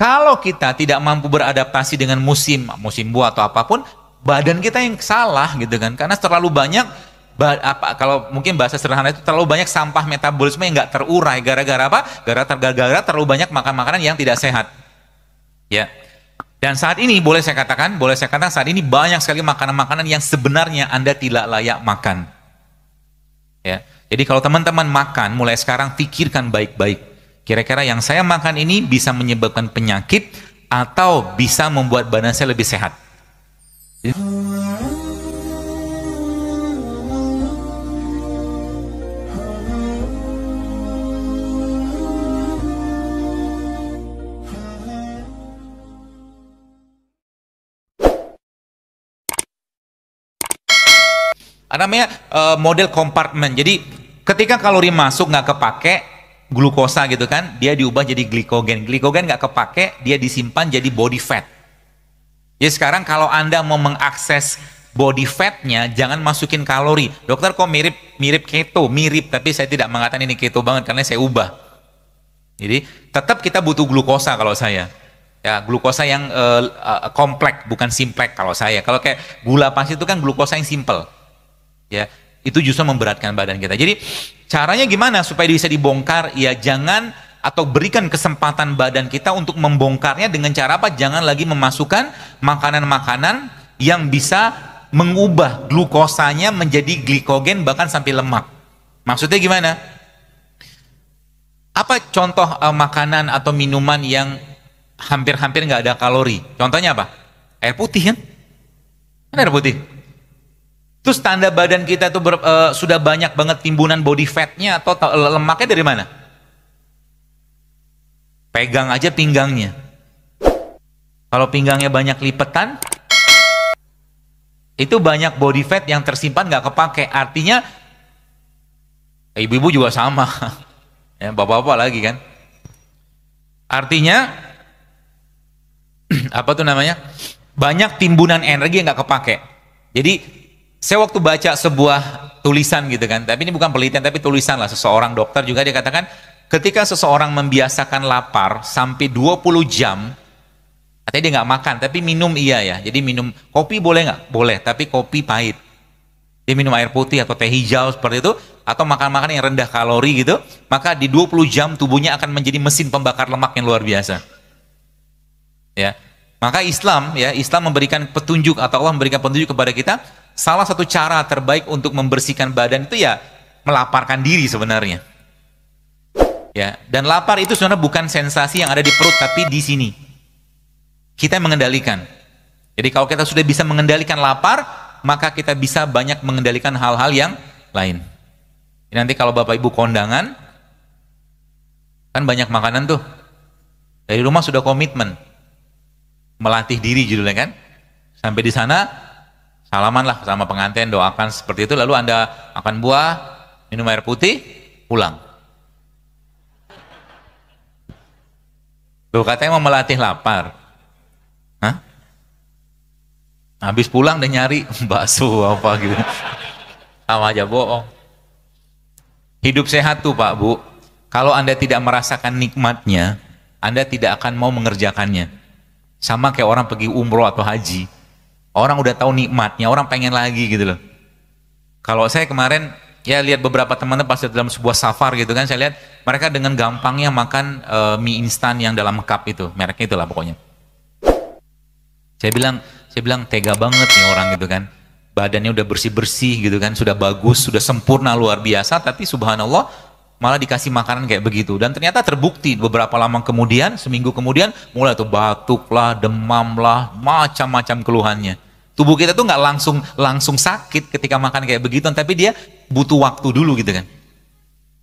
Kalau kita tidak mampu beradaptasi dengan musim, musim buah atau apapun, badan kita yang salah gitu kan. Karena terlalu banyak apa kalau mungkin bahasa sederhana itu terlalu banyak sampah metabolisme yang nggak terurai gara-gara apa? Gara-gara terlalu banyak makan makanan yang tidak sehat. Ya. Dan saat ini boleh saya katakan, boleh saya katakan saat ini banyak sekali makanan-makanan yang sebenarnya Anda tidak layak makan. Ya. Jadi kalau teman-teman makan mulai sekarang pikirkan baik-baik. Kira-kira yang saya makan ini bisa menyebabkan penyakit atau bisa membuat badan saya lebih sehat. Ada namanya uh, eh, model kompartemen. Jadi ketika kalori masuk nggak kepake, glukosa gitu kan, dia diubah jadi glikogen. Glikogen nggak kepake, dia disimpan jadi body fat. ya sekarang kalau Anda mau mengakses body fatnya, jangan masukin kalori. Dokter kok mirip mirip keto, mirip, tapi saya tidak mengatakan ini keto banget karena saya ubah. Jadi tetap kita butuh glukosa kalau saya. Ya, glukosa yang uh, uh, komplek bukan simplek kalau saya. Kalau kayak gula pasti itu kan glukosa yang simple. Ya, itu justru memberatkan badan kita. Jadi caranya gimana supaya bisa dibongkar? Ya jangan atau berikan kesempatan badan kita untuk membongkarnya dengan cara apa? Jangan lagi memasukkan makanan-makanan yang bisa mengubah glukosanya menjadi glikogen bahkan sampai lemak. Maksudnya gimana? Apa contoh uh, makanan atau minuman yang hampir-hampir nggak ada kalori? Contohnya apa? Air putih kan? Ya? air putih. Terus tanda badan kita itu ber, e, sudah banyak banget timbunan body fatnya atau lemaknya dari mana? Pegang aja pinggangnya. Kalau pinggangnya banyak lipetan, itu banyak body fat yang tersimpan nggak kepake artinya eh, ibu-ibu juga sama ya bapak-bapak lagi kan artinya apa tuh namanya banyak timbunan energi yang nggak kepake jadi saya waktu baca sebuah tulisan gitu kan, tapi ini bukan penelitian, tapi tulisan lah seseorang dokter juga dia katakan, ketika seseorang membiasakan lapar sampai 20 jam, katanya dia nggak makan, tapi minum iya ya, jadi minum kopi boleh nggak? Boleh, tapi kopi pahit. Dia minum air putih atau teh hijau seperti itu, atau makan-makan yang rendah kalori gitu, maka di 20 jam tubuhnya akan menjadi mesin pembakar lemak yang luar biasa. Ya, maka Islam ya Islam memberikan petunjuk atau Allah memberikan petunjuk kepada kita salah satu cara terbaik untuk membersihkan badan itu ya melaparkan diri sebenarnya. Ya, dan lapar itu sebenarnya bukan sensasi yang ada di perut tapi di sini. Kita mengendalikan. Jadi kalau kita sudah bisa mengendalikan lapar, maka kita bisa banyak mengendalikan hal-hal yang lain. Jadi nanti kalau Bapak Ibu kondangan kan banyak makanan tuh. Dari rumah sudah komitmen melatih diri judulnya kan. Sampai di sana salaman lah sama pengantin doakan seperti itu lalu anda akan buah minum air putih pulang Tuh katanya mau melatih lapar. Hah? Habis pulang dan nyari bakso apa gitu. Sama aja bohong. Hidup sehat tuh Pak Bu. Kalau Anda tidak merasakan nikmatnya, Anda tidak akan mau mengerjakannya. Sama kayak orang pergi umroh atau haji. Orang udah tahu nikmatnya, orang pengen lagi gitu loh. Kalau saya kemarin ya lihat beberapa teman teman pas dalam sebuah safar gitu kan, saya lihat mereka dengan gampangnya makan e, mie instan yang dalam cup itu, mereknya itulah pokoknya. Saya bilang, saya bilang tega banget nih orang gitu kan. Badannya udah bersih-bersih gitu kan, sudah bagus, sudah sempurna luar biasa, tapi subhanallah malah dikasih makanan kayak begitu dan ternyata terbukti beberapa lama kemudian seminggu kemudian mulai tuh batuk lah demam lah macam-macam keluhannya tubuh kita tuh nggak langsung langsung sakit ketika makan kayak begitu tapi dia butuh waktu dulu gitu kan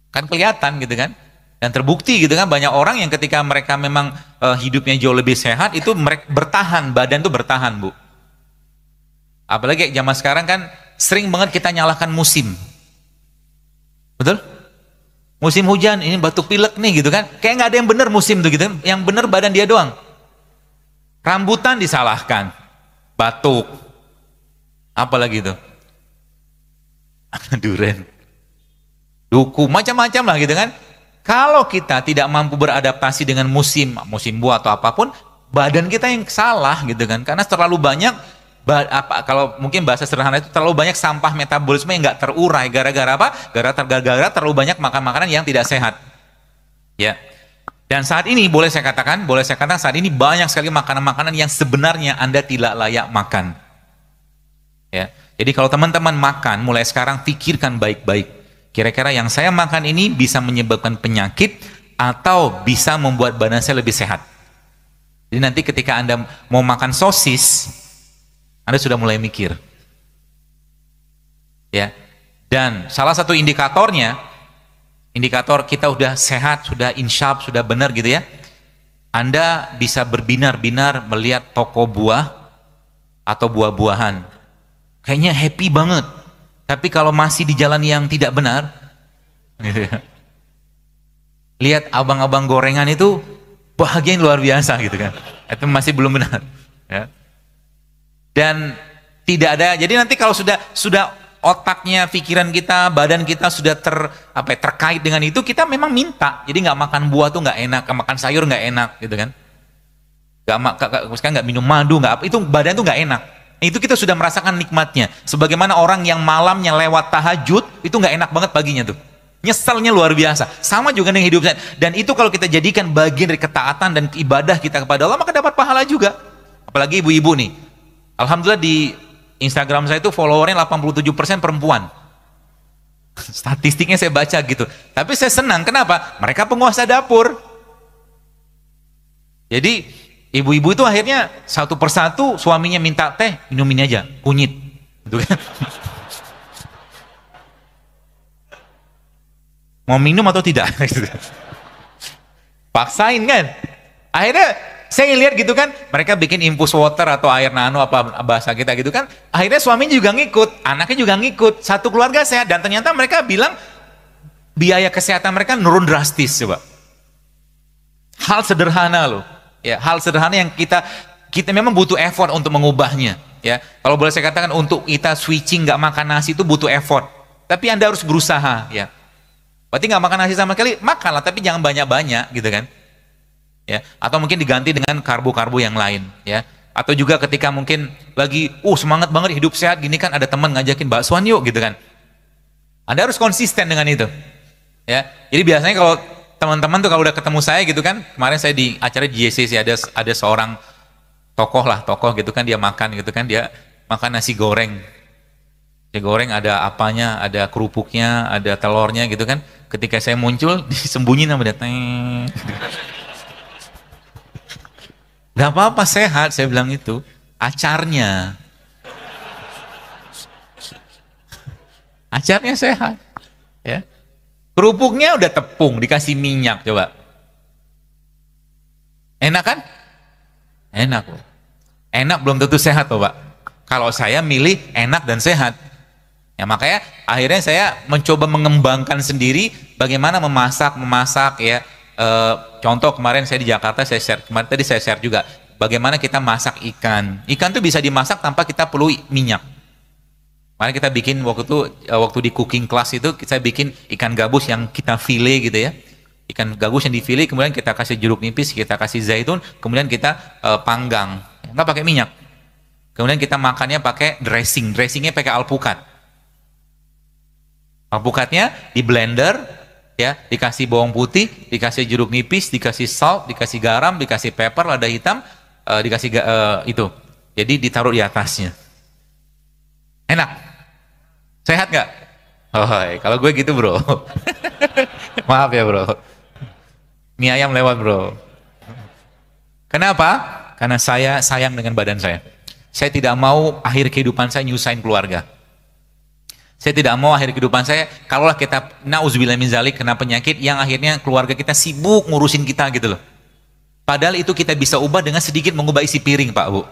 kan kelihatan gitu kan dan terbukti gitu kan banyak orang yang ketika mereka memang e, hidupnya jauh lebih sehat itu mereka bertahan badan tuh bertahan bu apalagi zaman sekarang kan sering banget kita nyalahkan musim Musim hujan, ini batuk pilek nih gitu kan. Kayak nggak ada yang benar musim tuh gitu. Yang benar badan dia doang. Rambutan disalahkan. Batuk. Apalagi itu. Duren. Duku, macam-macam lah gitu kan. Kalau kita tidak mampu beradaptasi dengan musim, musim buah atau apapun, badan kita yang salah gitu kan. Karena terlalu banyak apa kalau mungkin bahasa sederhana itu terlalu banyak sampah metabolisme yang nggak terurai gara-gara apa? Gara-gara terlalu banyak makan makanan yang tidak sehat. Ya. Dan saat ini boleh saya katakan, boleh saya katakan saat ini banyak sekali makanan-makanan yang sebenarnya Anda tidak layak makan. Ya. Jadi kalau teman-teman makan, mulai sekarang pikirkan baik-baik. Kira-kira yang saya makan ini bisa menyebabkan penyakit atau bisa membuat badan saya lebih sehat. Jadi nanti ketika Anda mau makan sosis, anda sudah mulai mikir. Ya. Dan salah satu indikatornya indikator kita sudah sehat, sudah insyaf, sudah benar gitu ya. Anda bisa berbinar-binar melihat toko buah atau buah-buahan. Kayaknya happy banget. Tapi kalau masih di jalan yang tidak benar, gitu ya. lihat abang-abang gorengan itu bahagia yang luar biasa gitu kan. Itu masih belum benar. Ya dan tidak ada jadi nanti kalau sudah sudah otaknya pikiran kita badan kita sudah ter apa ya, terkait dengan itu kita memang minta jadi nggak makan buah tuh nggak enak nggak makan sayur nggak enak gitu kan nggak misalnya nggak minum madu nggak apa itu badan tuh nggak enak itu kita sudah merasakan nikmatnya sebagaimana orang yang malamnya lewat tahajud itu nggak enak banget paginya tuh nyeselnya luar biasa sama juga dengan hidup saya dan itu kalau kita jadikan bagian dari ketaatan dan ibadah kita kepada Allah maka dapat pahala juga apalagi ibu-ibu nih Alhamdulillah di Instagram saya itu followernya 87% perempuan. Statistiknya saya baca gitu. Tapi saya senang, kenapa? Mereka penguasa dapur. Jadi ibu-ibu itu akhirnya satu persatu suaminya minta teh, minum ini aja, kunyit. Gitu kan? Mau minum atau tidak? Gitu kan? Paksain kan? Akhirnya saya lihat gitu kan, mereka bikin impus water atau air nano apa bahasa kita gitu kan. Akhirnya suami juga ngikut, anaknya juga ngikut. Satu keluarga saya dan ternyata mereka bilang biaya kesehatan mereka nurun drastis coba. Hal sederhana loh. Ya, hal sederhana yang kita kita memang butuh effort untuk mengubahnya ya kalau boleh saya katakan untuk kita switching nggak makan nasi itu butuh effort tapi anda harus berusaha ya berarti nggak makan nasi sama sekali makanlah tapi jangan banyak banyak gitu kan ya atau mungkin diganti dengan karbo-karbo yang lain ya atau juga ketika mungkin lagi uh semangat banget hidup sehat gini kan ada teman ngajakin baksoan yuk gitu kan anda harus konsisten dengan itu ya jadi biasanya kalau teman-teman tuh kalau udah ketemu saya gitu kan kemarin saya di acara JCC ada ada seorang tokoh lah tokoh gitu kan dia makan gitu kan dia makan nasi goreng nasi goreng ada apanya ada kerupuknya ada telurnya gitu kan ketika saya muncul disembunyi nama dia Gak apa-apa sehat, saya bilang itu. Acarnya. Acarnya sehat. Ya. Kerupuknya udah tepung, dikasih minyak coba. Enak kan? Enak loh. Enak belum tentu sehat loh Pak. Kalau saya milih enak dan sehat. Ya makanya akhirnya saya mencoba mengembangkan sendiri bagaimana memasak, memasak ya. Eh, contoh kemarin saya di Jakarta saya share kemarin tadi saya share juga bagaimana kita masak ikan ikan tuh bisa dimasak tanpa kita perlu minyak kemarin kita bikin waktu itu eh, waktu di cooking class itu kita bikin ikan gabus yang kita file gitu ya ikan gabus yang difile kemudian kita kasih jeruk nipis kita kasih zaitun kemudian kita uh, panggang nggak pakai minyak kemudian kita makannya pakai dressing dressingnya pakai alpukat alpukatnya di blender ya dikasih bawang putih dikasih jeruk nipis dikasih salt dikasih garam dikasih pepper lada hitam uh, dikasih uh, itu jadi ditaruh di atasnya enak sehat nggak oh, hey. kalau gue gitu bro maaf ya bro mie ayam lewat bro kenapa karena saya sayang dengan badan saya saya tidak mau akhir kehidupan saya nyusahin keluarga saya tidak mau akhir kehidupan saya, kalaulah kita nauzubillah min zalik kena penyakit yang akhirnya keluarga kita sibuk ngurusin kita gitu loh. Padahal itu kita bisa ubah dengan sedikit mengubah isi piring, Pak Bu.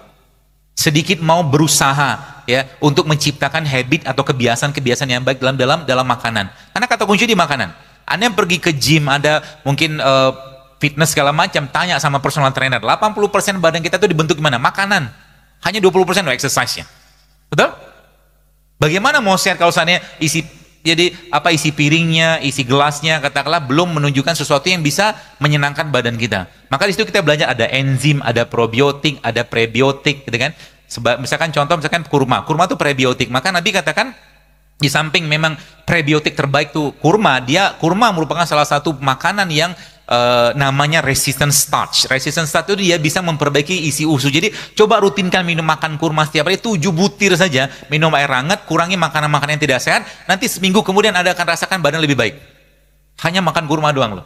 Sedikit mau berusaha ya untuk menciptakan habit atau kebiasaan-kebiasaan yang baik dalam dalam dalam makanan. Karena kata kunci di makanan. Anda yang pergi ke gym, ada mungkin uh, fitness segala macam, tanya sama personal trainer, 80% badan kita tuh dibentuk gimana? Makanan. Hanya 20% exercise-nya. Betul? Bagaimana mau sehat kalau sananya isi jadi apa isi piringnya, isi gelasnya katakanlah belum menunjukkan sesuatu yang bisa menyenangkan badan kita. Maka di situ kita belajar ada enzim, ada probiotik, ada prebiotik gitu kan. Seba, misalkan contoh misalkan kurma. Kurma itu prebiotik. Maka Nabi katakan di samping memang prebiotik terbaik tuh kurma, dia kurma merupakan salah satu makanan yang uh, namanya resistance starch. resistance starch itu dia bisa memperbaiki isi usus. Jadi coba rutinkan minum makan kurma setiap hari 7 butir saja, minum air hangat, kurangi makanan-makanan yang tidak sehat, nanti seminggu kemudian Anda akan rasakan badan lebih baik. Hanya makan kurma doang loh.